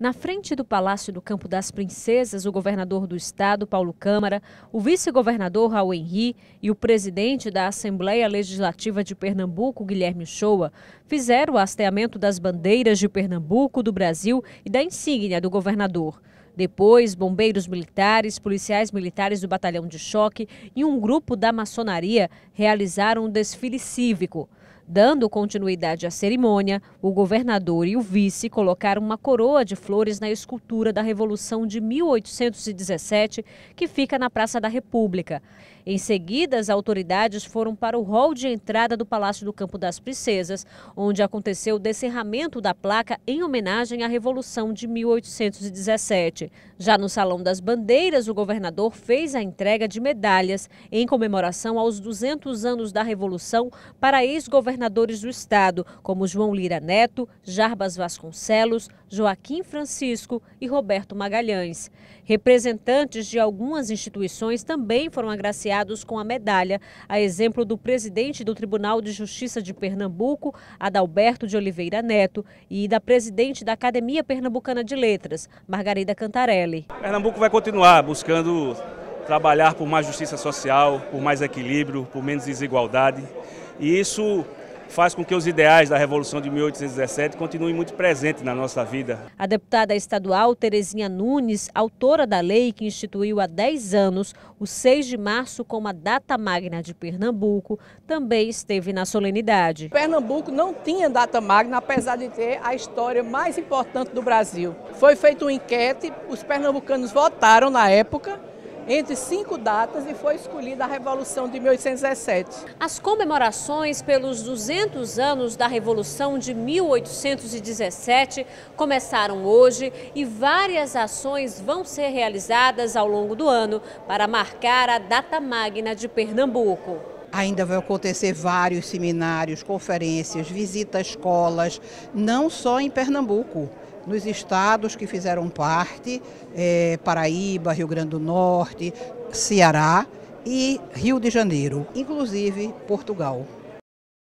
Na frente do Palácio do Campo das Princesas, o governador do estado, Paulo Câmara, o vice-governador Raul Henri e o presidente da Assembleia Legislativa de Pernambuco, Guilherme Shoa, fizeram o hasteamento das bandeiras de Pernambuco, do Brasil e da insígnia do governador. Depois, bombeiros militares, policiais militares do batalhão de choque e um grupo da maçonaria realizaram um desfile cívico. Dando continuidade à cerimônia, o governador e o vice colocaram uma coroa de flores na escultura da Revolução de 1817, que fica na Praça da República. Em seguida, as autoridades foram para o hall de entrada do Palácio do Campo das Princesas, onde aconteceu o descerramento da placa em homenagem à Revolução de 1817. Já no Salão das Bandeiras, o governador fez a entrega de medalhas em comemoração aos 200 anos da Revolução para ex-governador governadores do estado, como João Lira Neto, Jarbas Vasconcelos, Joaquim Francisco e Roberto Magalhães. Representantes de algumas instituições também foram agraciados com a medalha, a exemplo do presidente do Tribunal de Justiça de Pernambuco, Adalberto de Oliveira Neto, e da presidente da Academia Pernambucana de Letras, Margarida Cantarelli. Pernambuco vai continuar buscando trabalhar por mais justiça social, por mais equilíbrio, por menos desigualdade. E isso faz com que os ideais da Revolução de 1817 continuem muito presentes na nossa vida. A deputada estadual Terezinha Nunes, autora da lei que instituiu há 10 anos o 6 de março como a data magna de Pernambuco, também esteve na solenidade. Pernambuco não tinha data magna, apesar de ter a história mais importante do Brasil. Foi feita uma enquete, os pernambucanos votaram na época entre cinco datas e foi escolhida a Revolução de 1817. As comemorações pelos 200 anos da Revolução de 1817 começaram hoje e várias ações vão ser realizadas ao longo do ano para marcar a data magna de Pernambuco. Ainda vão acontecer vários seminários, conferências, visitas a escolas, não só em Pernambuco nos estados que fizeram parte, é, Paraíba, Rio Grande do Norte, Ceará e Rio de Janeiro, inclusive Portugal.